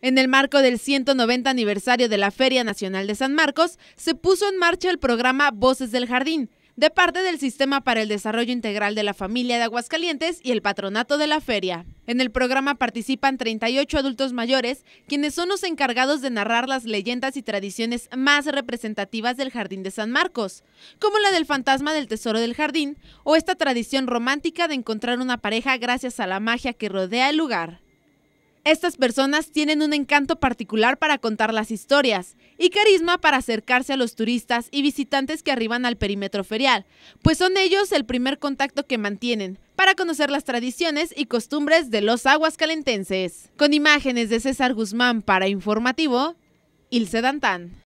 En el marco del 190 aniversario de la Feria Nacional de San Marcos, se puso en marcha el programa Voces del Jardín, de parte del Sistema para el Desarrollo Integral de la Familia de Aguascalientes y el Patronato de la Feria. En el programa participan 38 adultos mayores, quienes son los encargados de narrar las leyendas y tradiciones más representativas del Jardín de San Marcos, como la del fantasma del tesoro del jardín o esta tradición romántica de encontrar una pareja gracias a la magia que rodea el lugar. Estas personas tienen un encanto particular para contar las historias y carisma para acercarse a los turistas y visitantes que arriban al perímetro ferial, pues son ellos el primer contacto que mantienen para conocer las tradiciones y costumbres de los aguascalentenses. Con imágenes de César Guzmán para Informativo, Ilse Dantán.